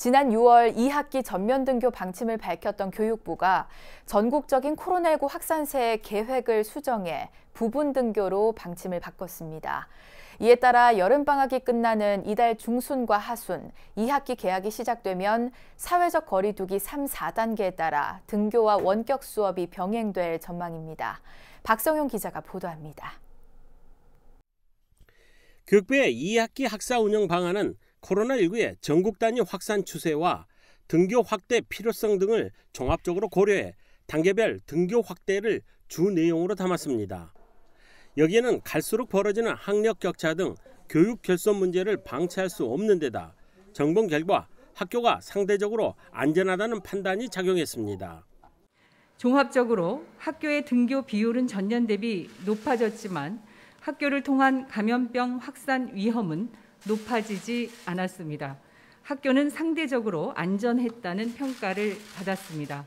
지난 6월 2학기 전면 등교 방침을 밝혔던 교육부가 전국적인 코로나19 확산세 계획을 수정해 부분 등교로 방침을 바꿨습니다. 이에 따라 여름방학이 끝나는 이달 중순과 하순, 2학기 개학이 시작되면 사회적 거리두기 3, 4단계에 따라 등교와 원격 수업이 병행될 전망입니다. 박성용 기자가 보도합니다. 교육부의 2학기 학사 운영 방안은 코로나19의 전국 단위 확산 추세와 등교 확대 필요성 등을 종합적으로 고려해 단계별 등교 확대를 주 내용으로 담았습니다. 여기에는 갈수록 벌어지는 학력 격차 등 교육 결손 문제를 방치할 수 없는 데다 정검 결과 학교가 상대적으로 안전하다는 판단이 작용했습니다. 종합적으로 학교의 등교 비율은 전년 대비 높아졌지만 학교를 통한 감염병 확산 위험은 높아지지 않았습니다. 학교는 상대적으로 안전했다는 평가를 받았습니다.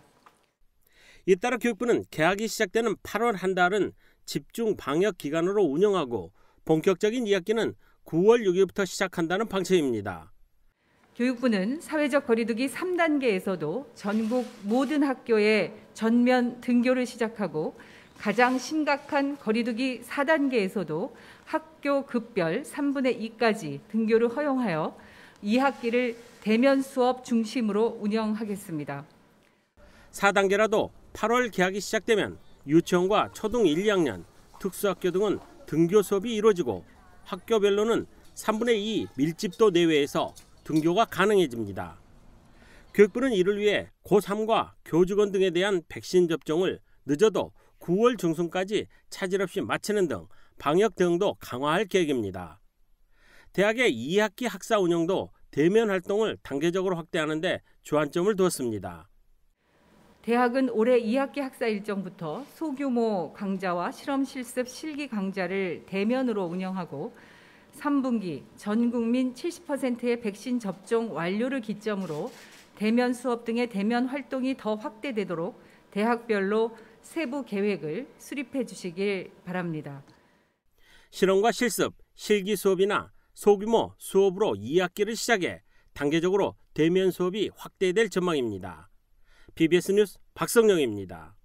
이 따라 교육부는 개학이 시작되는 8월 한 달은 집중 방역 기간으로 운영하고 본격적인 2학기는 9월 6일부터 시작한다는 방침입니다. 교육부는 사회적 거리두기 3단계에서도 전국 모든 학교에 전면 등교를 시작하고 가장 심각한 거리두기 4단계에서도 학교 급별 3분의 2까지 등교를 허용하여 2학기를 대면 수업 중심으로 운영하겠습니다. 4단계라도 8월 개학이 시작되면 유치원과 초등 1, 2학년, 특수학교 등은 등교 수업이 이루어지고 학교별로는 3분의 2 밀집도 내외에서 등교가 가능해집니다. 교육부는 이를 위해 고3과 교직원 등에 대한 백신 접종을 늦어도 9월 중순까지 차질 없이 마치는 등 방역 대응도 강화할 계획입니다. 대학의 2학기 학사 운영도 대면 활동을 단계적으로 확대하는데 주안점을 두었습니다. 대학은 올해 2학기 학사 일정부터 소규모 강좌와 실험 실습 실기 강좌를 대면으로 운영하고 3분기 전 국민 70%의 백신 접종 완료를 기점으로 대면 수업 등의 대면 활동이 더 확대되도록 대학별로 세부 계획을 수립해 주시길 바랍니다. 실험과 실습, 실기 수업이나 소규모 수업으로 2학기를 시작해 단계적으로 대면 수업이 확대될 전망입니다. BBS 뉴스 박성영입니다.